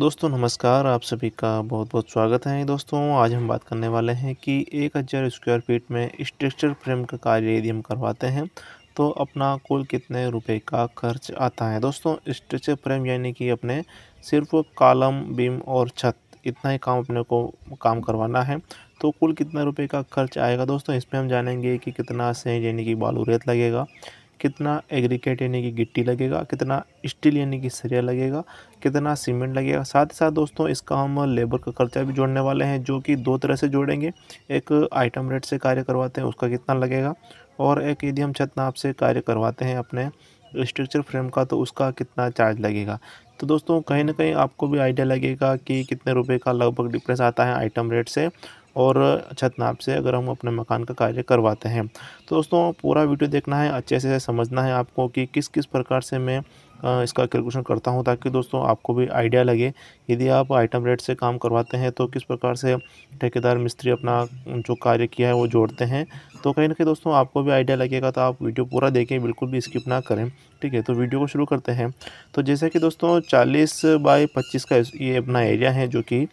दोस्तों नमस्कार आप सभी का बहुत बहुत स्वागत है दोस्तों आज हम बात करने वाले हैं कि एक हज़ार स्क्वायर फीट में स्ट्रक्चर फ्रेम का कार्य यदि हम करवाते हैं तो अपना कुल कितने रुपए का खर्च आता है दोस्तों स्ट्रक्चर फ्रेम यानी कि अपने सिर्फ कालम बीम और छत इतना ही काम अपने को काम करवाना है तो कुल कितने रुपये का खर्च आएगा दोस्तों इसमें हम जानेंगे कि कितना से यानी कि बालू रेत लगेगा कितना एग्रीकेट यानी कि गिट्टी लगेगा कितना स्टील यानी कि सरिया लगेगा कितना सीमेंट लगेगा साथ ही साथ दोस्तों इसका हम लेबर का खर्चा भी जोड़ने वाले हैं जो कि दो तरह से जोड़ेंगे एक आइटम रेट से कार्य करवाते हैं उसका कितना लगेगा और एक यदि हम छत नाप से कार्य करवाते हैं अपने स्ट्रक्चर फ्रेम का तो उसका कितना चार्ज लगेगा तो दोस्तों कहीं ना कहीं आपको भी आइडिया लगेगा कि कितने रुपए का लगभग डिफरेंस आता है आइटम रेट से और छत नाप से अगर हम अपने मकान का कार्य करवाते हैं तो दोस्तों पूरा वीडियो देखना है अच्छे से समझना है आपको कि किस किस प्रकार से मैं इसका कैलकुलेशन करता हूं ताकि दोस्तों आपको भी आइडिया लगे यदि आप आइटम रेट से काम करवाते हैं तो किस प्रकार से ठेकेदार मिस्त्री अपना जो कार्य किया है वो जोड़ते हैं तो कहीं ना कहीं दोस्तों आपको भी आइडिया लगेगा तो आप वीडियो पूरा देखें बिल्कुल भी स्किप ना करें ठीक है तो वीडियो को शुरू करते हैं तो जैसे कि दोस्तों चालीस बाई पच्चीस का ये अपना एरिया है जो कि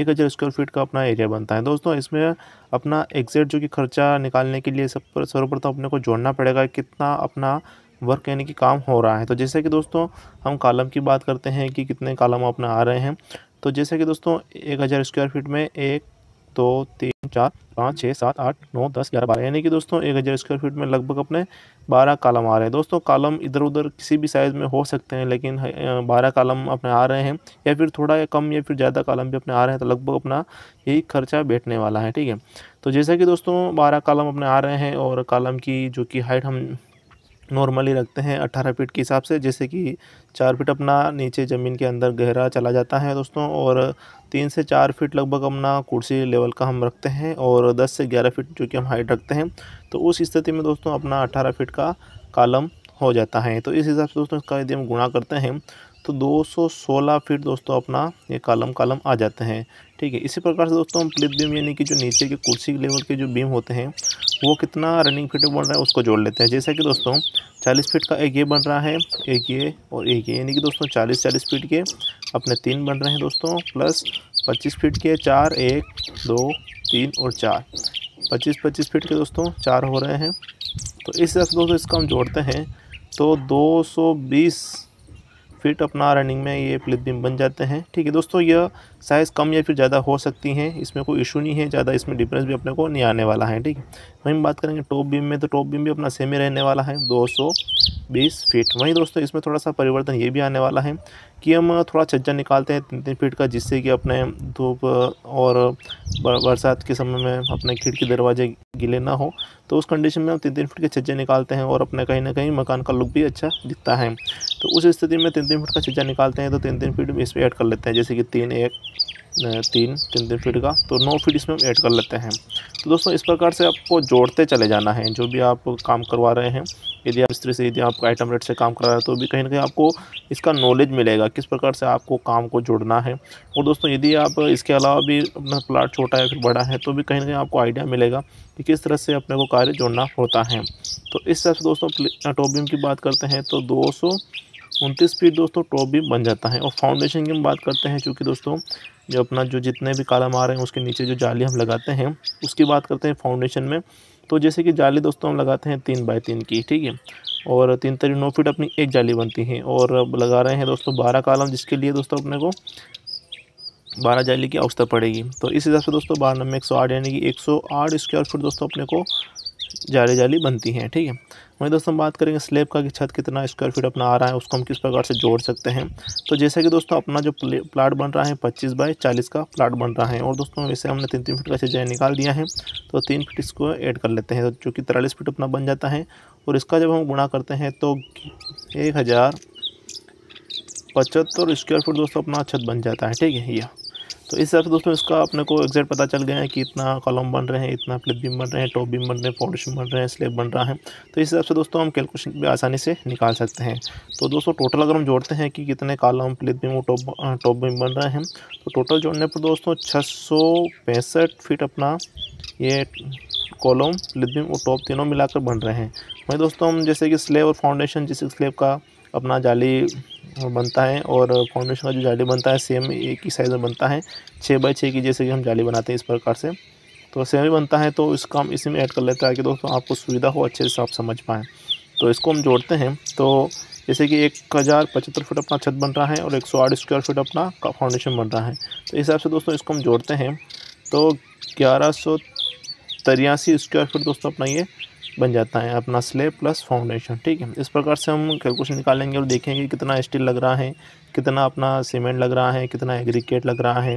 एक हज़ार स्क्वायर फीट का अपना एरिया बनता है दोस्तों इसमें अपना एग्जैक्ट जो कि खर्चा निकालने के लिए सब पर सर्वप्रथम अपने को जोड़ना पड़ेगा कितना अपना वर्क यानी कि काम हो रहा है तो जैसे कि दोस्तों हम कालम की बात करते हैं कि कितने कालम अपना आ रहे हैं तो जैसे कि दोस्तों एक हज़ार स्क्वायर फीट में एक दो तीन चार पाँच छः सात आठ नौ दस ग्यारह बारह यानी कि दोस्तों एक हज़ार स्क्वायर फीट में लगभग अपने बारह कालम आ रहे हैं दोस्तों कालम इधर उधर किसी भी साइज़ में हो सकते हैं लेकिन बारह कालम अपने आ रहे हैं या फिर थोड़ा या कम या फिर ज़्यादा कालम भी अपने आ रहे हैं तो लगभग अपना यही खर्चा बैठने वाला है ठीक है तो जैसा कि दोस्तों बारह कालम अपने आ रहे हैं और कालम की जो कि हाइट हम नॉर्मली रखते हैं अट्ठारह फीट के हिसाब से जैसे कि चार फीट अपना नीचे ज़मीन के अंदर गहरा चला जाता है दोस्तों और तीन से चार फीट लगभग अपना कुर्सी लेवल का हम रखते हैं और दस से ग्यारह फीट जो कि हम हाइट रखते हैं तो उस स्थिति में दोस्तों अपना अट्ठारह फीट का कालम हो जाता है तो इस हिसाब से दोस्तों इसका यदि हम गुणा करते हैं तो सोलह फीट दोस्तों अपना ये कालम कालम आ जाते हैं ठीक है इसी प्रकार से दोस्तों हम प्लिप बीम यानी कि जो नीचे के कुर्सी लेवल के जो बीम होते हैं वो कितना रनिंग फिट बन रहा है उसको जोड़ लेते हैं जैसे कि दोस्तों चालीस फीट का एक ये बन रहा है एक ये और एक ये यानी कि दोस्तों चालीस चालीस फीट के अपने तीन बन रहे हैं दोस्तों प्लस पच्चीस फीट के चार एक दो तीन और चार पच्चीस पच्चीस फीट के दोस्तों चार हो रहे हैं तो इस तरह से दोस्तों इसका हम जोड़ते हैं तो दो फिट अपना रनिंग में ये फ्लिप बीम बन जाते हैं ठीक है दोस्तों यह साइज़ कम या फिर ज़्यादा हो सकती हैं इसमें कोई इशू नहीं है ज़्यादा इसमें डिफरेंस भी अपने को नहीं आने वाला है ठीक है वहीं बात करेंगे टॉप बीम में तो टॉप बीम भी अपना सेम ही रहने वाला है 220 फीट वहीं दोस्तों इसमें थोड़ा सा परिवर्तन ये भी आने वाला है कि हम थोड़ा छज्जा निकालते हैं तीन तीन फीट का जिससे कि अपने धूप और बरसात के समय में अपने खिड़की दरवाजे गिले ना हो तो उस कंडीशन में हम तीन तीन फीट के छज्जे निकालते हैं और अपने कहीं ना कहीं मकान का लुक भी अच्छा दिखता है तो उस स्थिति में तीन तीन फीट का छज्जा निकालते हैं तो तीन तीन फीट इस पर ऐड कर लेते हैं जैसे कि तीन एक तीन तीन तीन फीट का तो नौ फीट इसमें हम ऐड कर लेते हैं तो दोस्तों इस प्रकार से आपको जोड़ते चले जाना है जो भी आप काम करवा रहे हैं यदि आप तरह से यदि आप आइटम रेट से काम करा रहे हैं तो भी कहीं ना कहीं आपको इसका नॉलेज मिलेगा किस प्रकार से आपको काम को जोड़ना है और दोस्तों यदि आप इसके अलावा भी अपना प्लाट छोटा या फिर बड़ा है तो भी कहीं ना कहीं आपको आइडिया मिलेगा कि किस तरह से अपने को कार्य जोड़ना होता है तो इस तरह से दोस्तों टॉप बीम की बात करते हैं तो दो उनतीस फीट दोस्तों टॉप बीम बन जाता है और फाउंडेशन की हम बात करते हैं चूँकि दोस्तों जो अपना जो जितने भी कालम आ रहे हैं उसके नीचे जो जाली हम लगाते हैं उसकी बात करते हैं फाउंडेशन में तो जैसे कि जाली दोस्तों हम लगाते हैं तीन बाय तीन की ठीक है और तीन तरी नौ फीट अपनी एक जाली बनती है और अब लगा रहे हैं दोस्तों बारह कालम जिसके लिए दोस्तों अपने को बारह जाली की आवश्यकता पड़ेगी तो इस हिसाब से दोस्तों बारह नंबर एक सौ आठ यानी कि एक सौ आठ स्क्वायर फिट दोस्तों अपने को जाली जाली बनती हैं ठीक है वहीं दोस्तों हम बात करेंगे स्लेब का कि छत कितना स्क्वायर फीट अपना आ रहा है उसको हम किस प्रकार से जोड़ सकते हैं तो जैसे कि दोस्तों अपना जो प्लाट बन रहा है पच्चीस बाई चालीस का प्लाट बन रहा है और दोस्तों वैसे हमने तीन तीन फीट का डिजाइन निकाल दिया है तो तीन फीट इसको ऐड कर लेते हैं जो कि तिरालीस फीट अपना बन जाता है और इसका जब हम गुणा करते हैं तो एक हज़ार पचहत्तर स्क्वायर फीट दोस्तों अपना छत बन जाता है ठीक है यह तो इस हिसाब से दोस्तों इसका अपने को एग्जैक्ट पता चल गया है कि इतना कॉलम बन रहे हैं इतना फ्लिप बीम बन रहे हैं टॉप बीम बन रहे हैं फाउंडेशन बन रहे हैं स्लेब बन रहा है तो इस हिसाब से दोस्तों हम कैलकुलेशन भी आसानी से निकाल सकते हैं तो दोस्तों टोटल अगर हम जोड़ते हैं कि कितने कॉलम फ्लिप बीम और टॉप टॉप बीम बन रहे हैं तो टोटल जोड़ने पर दोस्तों छः फीट अपना ये कॉलम फ्लिप बीम और टॉप तीनों मिलाकर बन रहे हैं वहीं दोस्तों हम जैसे कि स्लेब और फाउंडेशन जिस स्लेब का अपना जाली बनता है और फाउंडेशन का जो जाली बनता है सेम एक ही साइज़ में बनता है छः बाई छः की जैसे कि हम जाली बनाते हैं इस प्रकार से तो सेम ही बनता है तो इसका हम इसी में ऐड कर लेते हैं ताकि दोस्तों आपको सुविधा हो अच्छे से आप समझ पाएँ तो इसको हम जोड़ते हैं तो जैसे कि एक हज़ार पचहत्तर फुट अपना छत बन रहा है और एक सौ आठ स्क्वायर फुट अपना फाउंडेशन बन रहा है तो इस हिसाब से दोस्तों इसको हम जोड़ते हैं तो ग्यारह सौ तिरासी स्क्वायर फुट दोस्तों अपना ये बन जाता है अपना स्लेब प्लस फाउंडेशन ठीक है इस प्रकार से हम कैलकुलेशन निकालेंगे और देखेंगे कितना स्टील लग रहा है कितना अपना सीमेंट लग रहा है कितना एग्रीकेट लग रहा है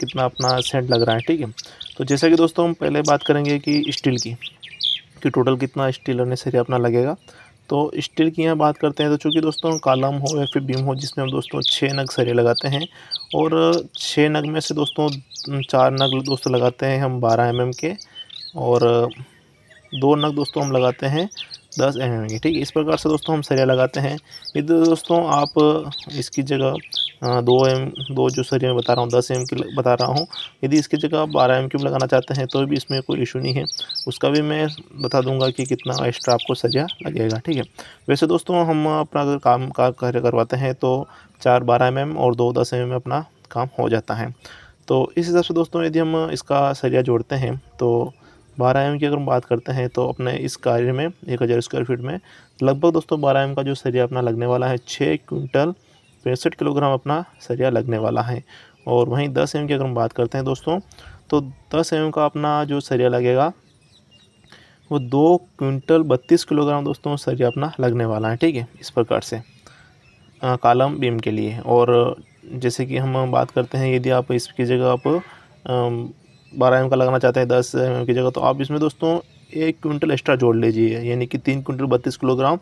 कितना अपना सेंट लग रहा है ठीक है तो जैसा कि दोस्तों हम पहले बात करेंगे कि स्टील की कि टोटल कितना स्टील से अपना लगेगा तो स्टील की यहाँ बात करते हैं तो चूँकि दोस्तों कालम हो या फिर बीम हो जिसमें हम दोस्तों छः नग सरे लगाते हैं और छः नग में से दोस्तों चार नग दोस्तों लगाते हैं हम बारह एम mm के और दो नग दोस्तों हम लगाते हैं दस एम एम की ठीक है इस प्रकार से दोस्तों हम सरिया लगाते हैं यदि दोस्तों आप इसकी जगह दो एम दो जो सरिया मैं बता रहा हूँ दस एम की बता रहा हूँ यदि इसकी जगह आप बारह एम क्यूब लगाना चाहते हैं तो भी इसमें कोई इशू नहीं है उसका भी मैं बता दूंगा कि कितना एक्स्ट्रा आपको सरिया लगेगा ठीक है वैसे दोस्तों हम अपना अगर काम का कार्य करवाते हैं तो चार बारह एम एम और दो दस एम एम में अपना काम हो जाता है तो इस हिसाब से दोस्तों यदि हम इसका सरिया जोड़ते हैं तो बारह एम की अगर हम बात करते हैं तो अपने इस कार्य में एक हज़ार स्क्वायर फीट में लगभग दोस्तों बारह एम का जो सरिया अपना लगने वाला है छः क्विंटल पैंसठ किलोग्राम अपना सरिया लगने वाला है और वहीं दस एम की अगर हम बात करते हैं दोस्तों तो दस एम का अपना जो सरिया लगेगा वो दो क्विंटल बत्तीस किलोग्राम दोस्तों सरिया अपना लगने वाला है ठीक है इस प्रकार से कालम बीम के लिए और जैसे कि हम बात करते हैं यदि आप इसकी जगह आप बारह एम का लगाना चाहते हैं दस एम की जगह तो आप इसमें दोस्तों एक क्विंटल एक्स्ट्रा जोड़ लीजिए यानी कि तीन क्विंटल बत्तीस किलोग्राम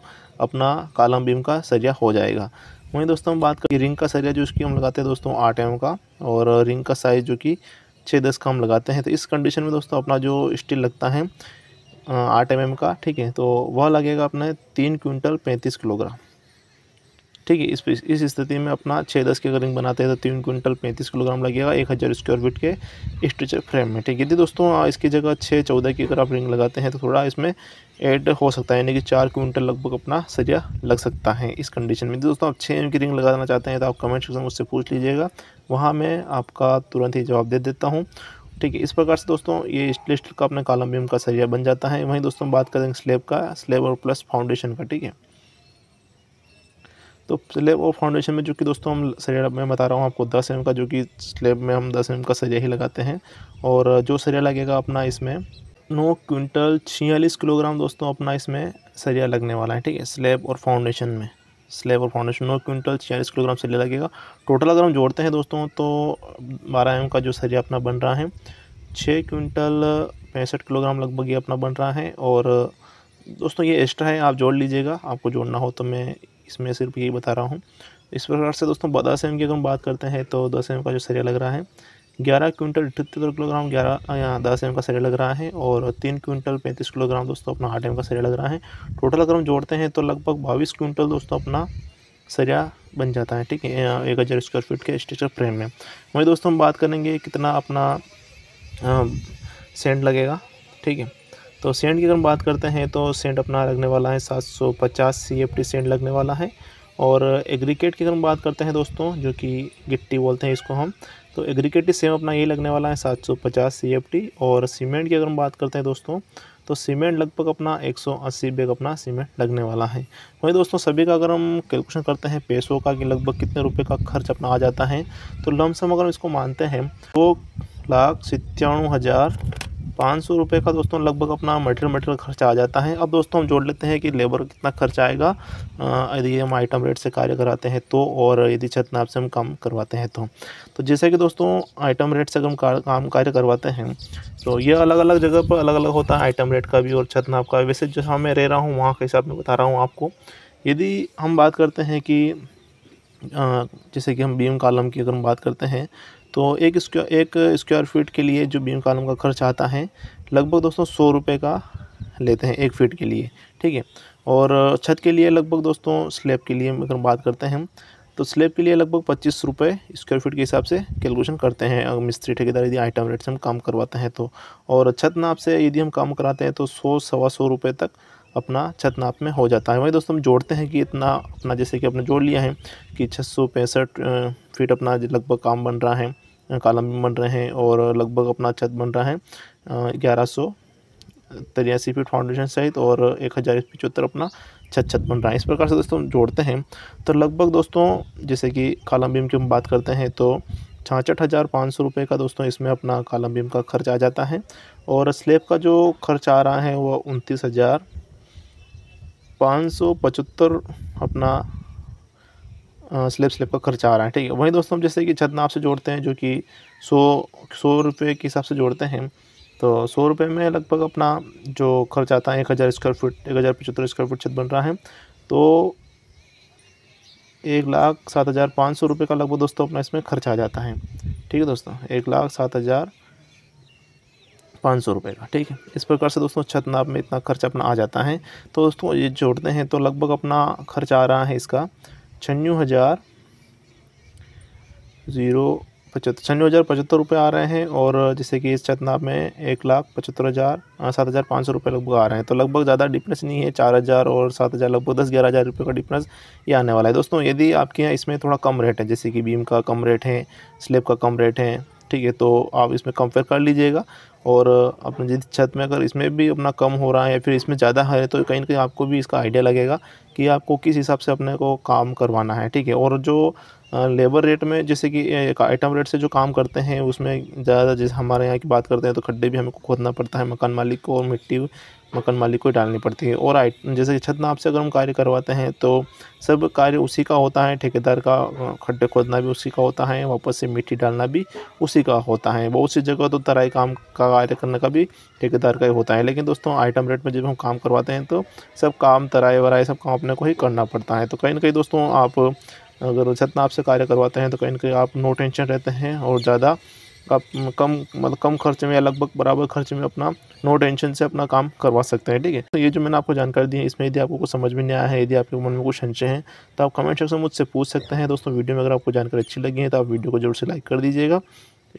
अपना कालम बीम का सरिया हो जाएगा वहीं दोस्तों हम बात करें रिंग का सरिया जो इसकी हम लगाते हैं दोस्तों आठ एम का और रिंग का साइज़ जो कि छः दस का हम लगाते हैं तो इस कंडीशन में दोस्तों अपना जो स्टील लगता है आठ एम का ठीक है तो वह लगेगा अपने तीन क्विंटल पैंतीस किलोग्राम ठीक है इस इस स्थिति में अपना छः दस की अगर रिंग बनाते हैं तो तीन क्विंटल पैंतीस किलोग्राम लगेगा एक हज़ार स्क्वायर फीट के स्ट्रेचर फ्रेम में ठीक है यदि दोस्तों इसकी जगह छः चौदह की अगर आप रिंग लगाते हैं तो थोड़ा इसमें एड हो सकता है यानी कि चार क्विंटल लगभग अपना सरिया लग सकता है इस कंडीशन में दोस्तों आप छः एम की रिंग लगाना चाहते हैं तो आप कमेंट सेक्शन में उससे पूछ लीजिएगा वहाँ मैं आपका तुरंत ही जवाब दे देता हूँ ठीक है इस प्रकार से दोस्तों ये स्टील का अपने कालम बीम का सरिया बन जाता है वहीं दोस्तों बात करेंगे स्लेब का स्लेब और प्लस फाउंडेशन का ठीक है तो स्लेब और फाउंडेशन में जो कि दोस्तों हम सरिया मैं बता रहा हूँ आपको दस एम का जो कि स्लेब में हम दस एम का सरिया ही लगाते हैं और जो सरिया लगेगा अपना इसमें नौ क्विंटल छियालीस किलोग्राम दोस्तों अपना इसमें सरिया लगने वाला है ठीक है स्लेब और फाउंडेशन में स्लेब और फाउंडेशन नौ क्विंटल छियालीस किलोग्राम सरिया लगेगा टोटल अगर हम जोड़ते हैं दोस्तों तो बारह एम का जो सरिया अपना बन रहा है छः क्विंटल पैंसठ किलोग्राम लगभग ये अपना बन रहा है और दोस्तों ये एक्स्ट्रा है आप जोड़ लीजिएगा आपको जोड़ना हो तो मैं इसमें सिर्फ यही बता रहा हूँ इस प्रकार से दोस्तों दस एम की अगर हम बात करते हैं तो दस एम का जो सरिया लग रहा है ग्यारह क्विंटल अठहत्तर किलोग्राम ग्यारह या दस एम का सरिया लग रहा है और तीन क्विंटल पैंतीस किलोग्राम दोस्तों अपना आठ एम का सरिया लग रहा है टोटल अगर हम जोड़ते हैं तो लगभग बाईस क्विंटल दोस्तों अपना सरिया बन जाता है ठीक है एक हज़ार स्क्वायर फीट के स्ट्रक्चर फ्रेम में वही दोस्तों हम बात करेंगे कितना अपना सेंट लगेगा ठीक है तो सेंट की अगर हम बात करते हैं तो सेंट अपना लगने वाला है सात सौ पचास सी एफ टी सेंट लगने वाला है और एग्रीकेट की अगर हम बात करते हैं दोस्तों जो कि गिट्टी बोलते हैं इसको हम तो एग्रीकेट सेम अपना ये लगने वाला है सात सौ पचास सी एफ टी और सीमेंट की अगर हम बात करते हैं दोस्तों तो सीमेंट लगभग अपना 180 बैग अपना सीमेंट लगने वाला है वहीं दोस्तों सभी का अगर हम कैलकुलेशन करते हैं पैसों का कि लगभग कितने रुपये का खर्च अपना आ जाता है तो लमसम अगर हम इसको मानते हैं दो लाख सत्ताणु हज़ार पाँच सौ रुपये का दोस्तों लगभग अपना मटेरियल मटेरियल खर्चा आ जाता है अब दोस्तों हम जोड़ लेते हैं कि लेबर कितना खर्चा आएगा यदि हम आइटम रेट से कार्य कराते हैं तो और यदि छत नाप से हम काम करवाते हैं तो तो जैसे कि दोस्तों आइटम रेट से हम काम कार्य करवाते हैं तो ये अलग अलग जगह पर अलग अलग होता है आइटम रेट का भी और छत नाप का वैसे जहाँ मैं रह रहा हूँ वहाँ के हिसाब में बता रहा हूँ आपको यदि हम बात करते हैं कि जैसे कि हम बीम कालम की अगर हम बात करते हैं तो एक स्क्वायर एक स्क्वायर फीट के लिए जो बीम कॉलम का खर्च आता है लगभग दोस्तों सौ रुपये का लेते हैं एक फीट के लिए ठीक है और छत के लिए लगभग दोस्तों स्लेब के लिए अगर बात करते हैं तो स्लेब के लिए लगभग पच्चीस रुपये स्क्वायर फीट के हिसाब से कैलकुलेशन करते हैं अगर मिस्त्री ठेकेदार यदि आइटम रेट से हम काम करवाते हैं तो और छत नाप से यदि हम काम कराते हैं तो सौ सवा सौ रुपये तक अपना छत नाप में हो जाता है वही दोस्तों हम जोड़ते हैं कि इतना अपना जैसे कि अपने जोड़ लिया है कि छः फीट अपना लगभग काम बन रहा है कालम बन रहे हैं और लगभग अपना छत बन रहा है ग्यारह सौ तिरासी फीट फाउंडेशन सहित और एक हज़ार पिचहत्तर अपना छत छत बन रहा है इस प्रकार से दोस्तों जोड़ते हैं तो लगभग दोस्तों जैसे कि कालम बीम की हम बात करते हैं तो छाछठ हज़ार पाँच सौ रुपये का दोस्तों इसमें अपना कालम बीम का खर्च आ जाता है और स्लेब का जो खर्च आ रहा है वह उनतीस हज़ार पाँच सौ पचहत्तर अपना स्लिप स्लिप का खर्चा आ रहा है ठीक है वहीं दोस्तों हम जैसे कि छत नाप से जोड़ते हैं जो कि सौ सौ रुपये के हिसाब से जोड़ते हैं तो सौ रुपये में लगभग अपना जो खर्च आता है एक हज़ार स्क्वायर फुट एक हज़ार पचहत्तर स्क्वायर फुट छत बन रहा है तो एक लाख सात हज़ार पाँच सौ रुपये का लगभग दोस्तों अपना इसमें खर्च आ जाता है ठीक है दोस्तों एक लाख सात हज़ार पाँच सौ रुपये का ठीक है इस प्रकार से दोस्तों छत नाप में इतना खर्च अपना आ जाता है तो दोस्तों ये जोड़ते हैं तो लगभग अपना खर्च आ रहा है इसका छन्नी हज़ार ज़ीरो पचहत्तर छन्नी हज़ार पचहत्तर रुपये आ रहे हैं और जैसे कि इस चतनाब में एक लाख पचहत्तर हज़ार सात हज़ार पाँच सौ रुपये लगभग आ रहे हैं तो लगभग ज़्यादा डिफरेंस नहीं है चार हज़ार और सात हज़ार लगभग दस ग्यारह हज़ार रुपये का डिफरेंस ये आने वाला है दोस्तों यदि आपके यहाँ इसमें थोड़ा कम रेट है जैसे कि बीम का कम रेट है स्लेब का कम रेट है ठीक है तो आप इसमें कंपेयर कर लीजिएगा और अपने जिस छत में अगर इसमें भी अपना कम हो रहा है या फिर इसमें ज़्यादा है तो कहीं ना कहीं आपको भी इसका आइडिया लगेगा कि आपको किस हिसाब से अपने को काम करवाना है ठीक है और जो लेबर रेट में जैसे कि एक आइटम रेट से जो काम करते हैं उसमें ज़्यादा जैसे हमारे यहाँ की बात करते हैं तो खड्डे भी हमें खोदना पड़ता है मकान मालिक को और मिट्टी मकान मालिक को डालनी पड़ती है और आइट जैसे छत नाप से अगर हम कार्य करवाते हैं तो सब कार्य उसी का होता है ठेकेदार का खड्डे खोदना भी उसी का होता है वापस से मिट्टी डालना भी उसी का होता है बहुत सी जगह तो तराई काम का कार्य करने का भी ठेकेदार का ही होता है लेकिन दोस्तों आइटम रेट में जब हम काम करवाते हैं तो सब काम तराई वराई सब काम अपने को ही करना पड़ता है तो कहीं ना कहीं दोस्तों आप अगर छत नाप से कार्य करवाते हैं तो कहीं ना कहीं आप नो टेंशन रहते हैं और ज़्यादा का कम मतलब कम खर्च में या लगभग बराबर खर्च में अपना नो टेंशन से अपना काम करवा सकते हैं ठीक है तो ये जो मैंने आपको जानकारी दी है इसमें यदि आपको कुछ समझ में नहीं आया है यदि आपके मन में कुछ संशय हैं तो आप कमेंट सेक्शन में मुझसे पूछ सकते हैं दोस्तों वीडियो में अगर आपको जानकारी अच्छी लगी है तो आप वीडियो को जरूर से लाइक कर दीजिएगा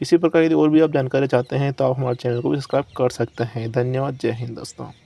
इसी प्रकार यदि और भी आप जानकारी चाहते हैं तो आप हमारे चैनल को भी सब्सक्राइब कर सकते हैं धन्यवाद जय हिंद दोस्तों